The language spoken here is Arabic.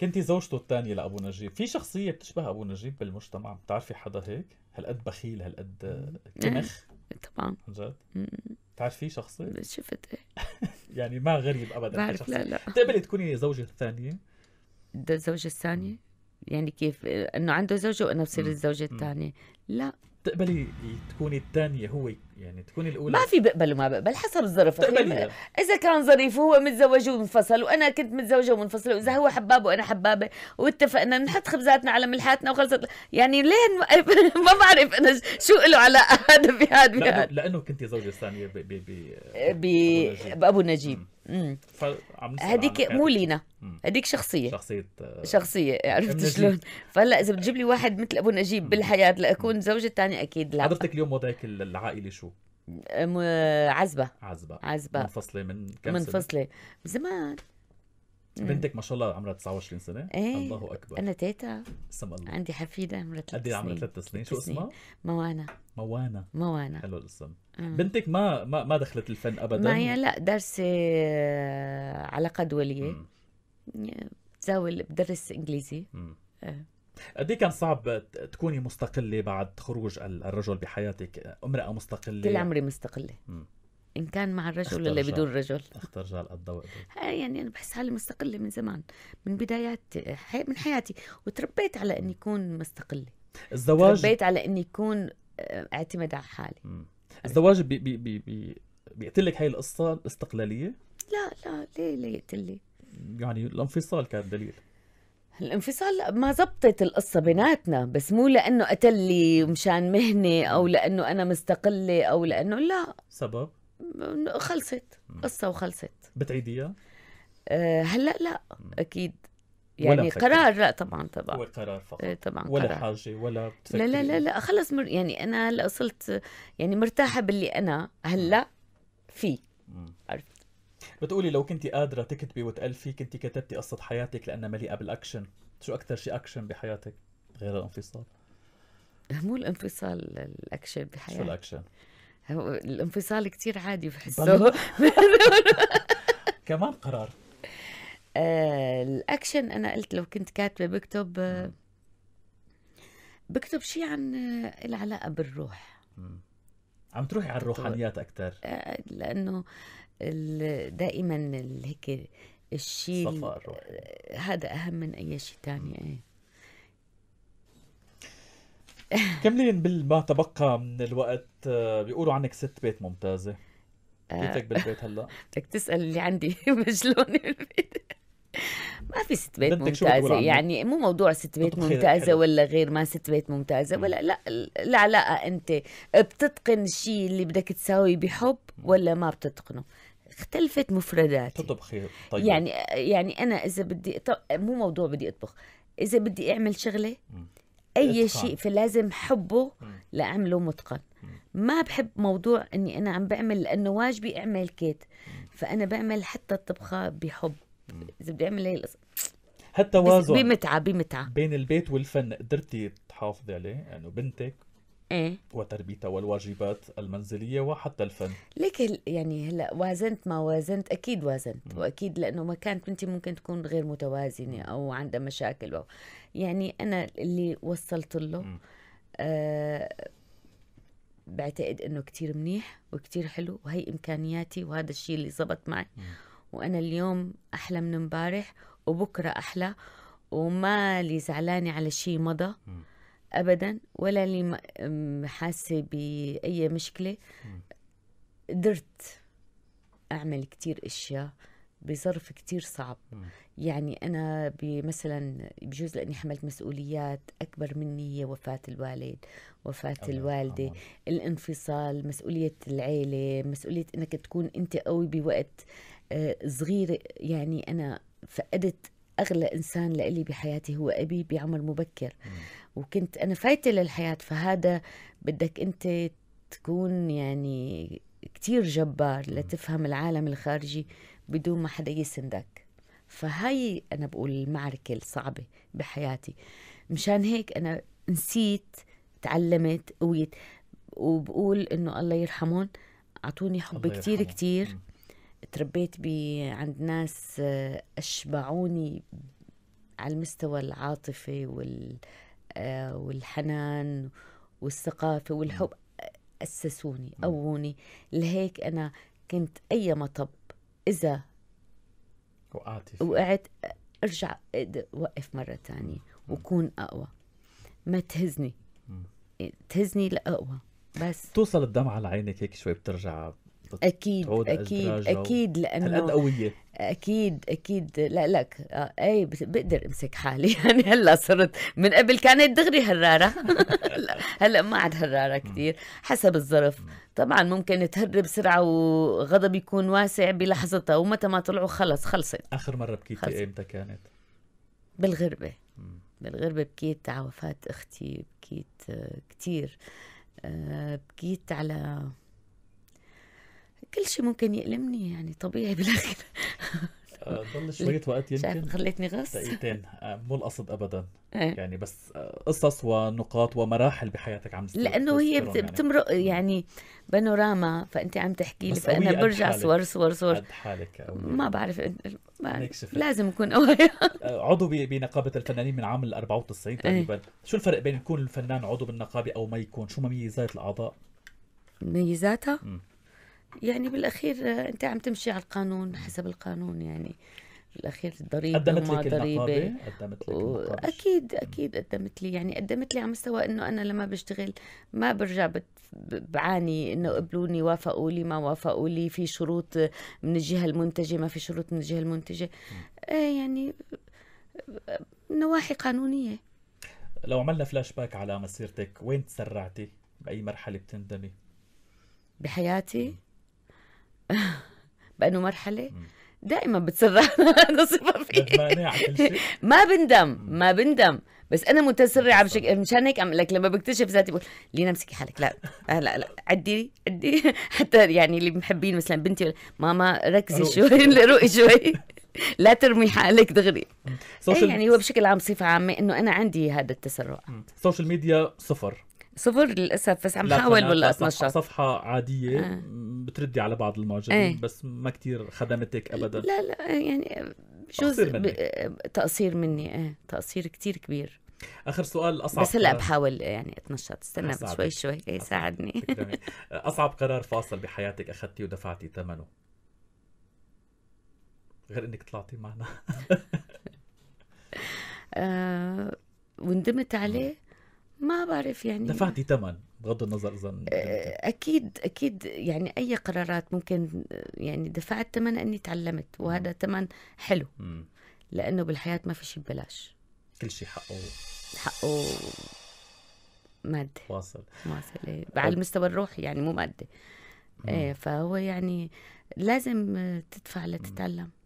كنتي زوجته الثانية لأبو نجيب في شخصية بتشبه أبو نجيب بالمجتمع بتعرفي حدا هيك هالقد بخيل هالقد كمخ آه، طبعا عن جد بتعرفي شخصية شفت إيه؟ يعني ما غريب أبدا بعرف لا لا بتقبلي تكوني زوجة الثانية الزوجة الثانية يعني كيف انه عنده زوجه وانا بصير الزوجه الثانيه لا تقبلي تكوني الثانية هو يعني تكوني الأولى ما في بقبل وما بقبل حسب الظرف بتقبلي يعني إذا كان ظريف وهو متزوج ومنفصل وأنا كنت متزوجة ومنفصلة وإذا هو حباب وأنا حبابة واتفقنا بنحط خبزاتنا على ملحاتنا وخلصت يعني لين ما بعرف أنا شو له علاقة هذا بهذا لأنه كنت زوجة ثانية بأبو نجيب بأبو نجيب هذيك مو لينا هذيك شخصيه شخصيه شخصيه عرفت شلون فهلا اذا بتجيب لي واحد مثل ابو نجيب بالحياه لاكون زوجة ثانيه اكيد لا حضرتك اليوم وضعك العائلي شو عزبه عزبه عزبه منفصله من كم منفصله من زمان بنتك ما شاء الله عمرها 29 سنه ايه الله اكبر انا تيتا سم الله عندي حفيده عمرها ثلاث إيه سنين قد عمرها ثلاث سنين شو اسمها؟ موانا موانا موانا حلو الاسم مم. بنتك ما ما ما دخلت الفن ابدا ما هي لا دارسه آه، علاقة دولية بتزاول بدرس انجليزي إيه. قد إيه كان صعب تكوني مستقله بعد خروج الرجل بحياتك امراه مستقله كل عمري مستقله مم. إن كان مع الرجل ولا بدون رجل اختار جعل الضوء آه، يعني أنا بحس حالي مستقلة من زمان من بدايات حي... من حياتي وتربيت على أني أكون مستقلة الزواج تربيت على أني أكون آه، اعتمد على حالي مم. الزواج بي بي بي بي بيقتلك هاي القصة الاستقلالية؟ لا لا ليه ليه يقتلي؟ يعني الانفصال كان دليل الانفصال ما زبطت القصة بيناتنا بس مو لأنه قتل لي مشان مهنة أو لأنه أنا مستقلة أو لأنه لا سبب خلصت قصه وخلصت بتعيديها؟ آه، هلا لا اكيد يعني ولا قرار لا طبعا طبعا هو قرار فقط إيه، طبعا ولا قرار. حاجه ولا بتفكر لا لا لا لا خلص مر... يعني انا هلا صرت يعني مرتاحه باللي انا هلا فيه عرفت بتقولي لو كنت قادره تكتبي وتالفي كنت كتبتي قصه حياتك لانها مليئه بالاكشن شو اكثر شيء اكشن بحياتك غير الانفصال مو الانفصال الاكشن بحياتي شو الاكشن هو الانفصال كثير عادي بحسه كمان قرار آه، الاكشن انا قلت لو كنت كاتبه بكتب آه، بكتب شيء عن آه، العلاقه بالروح عم تروحي على الروحانيات اكثر لانه دائما هيك الشيء هذا اهم من اي شيء ثاني ايه كملين بالما تبقى من الوقت آه، بيقولوا عنك ست بيت ممتازة بيتك آه. بالبيت هلا بدك تسأل اللي عندي مجلون بالبيت ما في ست بيت ممتازة يعني مو موضوع ست بيت ممتازة حلو. ولا غير ما ست بيت ممتازة ولا لا العلاقة أنت بتتقن الشيء اللي بدك تساوي بحب ولا ما بتتقنه اختلفت مفرداتي تطبخي طيب يعني يعني انا اذا بدي مو موضوع بدي اطبخ اذا بدي اعمل شغله اي إتقان. شيء فلازم حبه لاعمله متقن ما بحب موضوع اني انا عم بعمل لانه واجبي اعمل كيت فانا بعمل حتى الطبخه بحب اذا بدي اعمل هي القصه هالتوازن بمتعه بمتعه بين البيت والفن قدرتي تحافظي عليه يعني بنتك ايه وتربيتها والواجبات المنزليه وحتى الفن ليك يعني هلا وازنت ما وازنت اكيد وازنت م. واكيد لانه ما كانت بنتي ممكن تكون غير متوازنه او عندها مشاكل أو يعني انا اللي وصلت له آه بعتقد انه كتير منيح وكتير حلو وهي امكانياتي وهذا الشيء اللي زبط معي وانا اليوم احلى من امبارح وبكره احلى وما لي زعلانه على شيء مضى مم. ابدا ولا اني حاسه باي مشكله قدرت اعمل كثير اشياء بظرف كثير صعب يعني أنا مثلا بجوز لأني حملت مسؤوليات أكبر مني هي وفاة الوالد وفاة أم الوالدة أم. الانفصال مسؤولية العيلة مسؤولية أنك تكون أنت قوي بوقت آه، صغير يعني أنا فقدت أغلى إنسان لي بحياتي هو أبي بعمر مبكر م. وكنت انا فايته للحياه فهذا بدك انت تكون يعني كتير جبار لتفهم العالم الخارجي بدون ما حدا يسندك فهاي انا بقول المعركه الصعبه بحياتي مشان هيك انا نسيت تعلمت قويت وبقول انه الله يرحمهم اعطوني حب كتير كتير تربيت بي عند ناس اشبعوني على المستوى العاطفي وال والحنان والثقافة والحب أسسوني قووني لهيك أنا كنت أي مطب إذا وقعت وقعت أرجع أوقف مرة تانية وكون أقوى ما تهزني تهزني لأقوى بس توصل الدمعة عينك هيك شوي بترجع اكيد اكيد اكيد لانه هالقد قويه اكيد اكيد لا لك آه، اي بقدر امسك حالي يعني هلا صرت من قبل كانت دغري هراره هلا ما عاد هراره كثير حسب الظرف طبعا ممكن تهرب بسرعه وغضب يكون واسع بلحظتها ومتى ما طلعوا خلص خلصت اخر مره بكيتي امتى كانت بالغربه بالغربه بكيت على وفاه اختي بكيت آه، كثير آه، بكيت على كل شيء ممكن يألمني يعني طبيعي بالاخير آه، ضل شوية وقت يمكن خليتني غص دقيقتين آه، مو القصد ابدا إيه. يعني بس آه، قصص ونقاط ومراحل بحياتك عم لانه هي يعني. بتمرق يعني بانوراما فانت عم تحكي لي فانا برجع صور صور صور قد حالك ما بعرف ما... لازم اكون قوية عضو بنقابه الفنانين من عام ال 94 إيه. تقريبا شو الفرق بين يكون الفنان عضو بالنقابه او ما يكون شو مميزات الاعضاء مميزاتها؟ م. يعني بالاخير آه، انت عم تمشي على القانون حسب القانون يعني بالاخير الضريبه قدمت لك ضريبه قدمت لك و... اكيد اكيد قدمت لي يعني قدمت لي على مستوى انه انا لما بشتغل ما برجع بت... بعاني انه قبلوني وافقوا لي ما وافقوا لي في شروط من الجهه المنتجه ما في شروط من الجهه المنتجه ايه يعني آه، نواحي قانونيه لو عملنا فلاش باك على مسيرتك وين تسرعتي باي مرحله بتندمي بحياتي بأنه مرحلة دائما بتسرع هذا صفة فيه ما بندم ما بندم بس انا متسرعه بشكل مشان هيك عم لك لما بكتشف ذاتي بقول لينا امسكي حالك لا آه، لا لا عدي عدي حتى يعني اللي محبين مثلا بنتي ماما ركزي شوي روقي شوي لا ترمي حالك دغري إيه، يعني هو بشكل عام صفه عامه انه انا عندي هذا التسرع السوشيال ميديا صفر صفر للاسف بس عم حاول ولا اتنشط صفحه عاديه آه. بتردي على بعض المعجبين آه. بس ما كتير خدمتك ابدا لا لا يعني بجوز تقصير مني ايه تقصير كتير كبير اخر سؤال اصعب بس هلا بحاول يعني اتنشط استنى بس شوي شوي ايه ساعدني اصعب قرار فاصل بحياتك اخذتي ودفعتي ثمنه غير انك طلعتي معنا آه وندمت عليه ما بعرف يعني دفعتي ثمن بغض النظر اذا آه، اكيد اكيد يعني اي قرارات ممكن يعني دفعت ثمن اني تعلمت وهذا ثمن حلو لانه بالحياه ما في شيء ببلاش كل شيء حقه حقه ماده واصل واصل إيه. طيب. على المستوى الروحي يعني مو ماده إيه فهو يعني لازم تدفع لتتعلم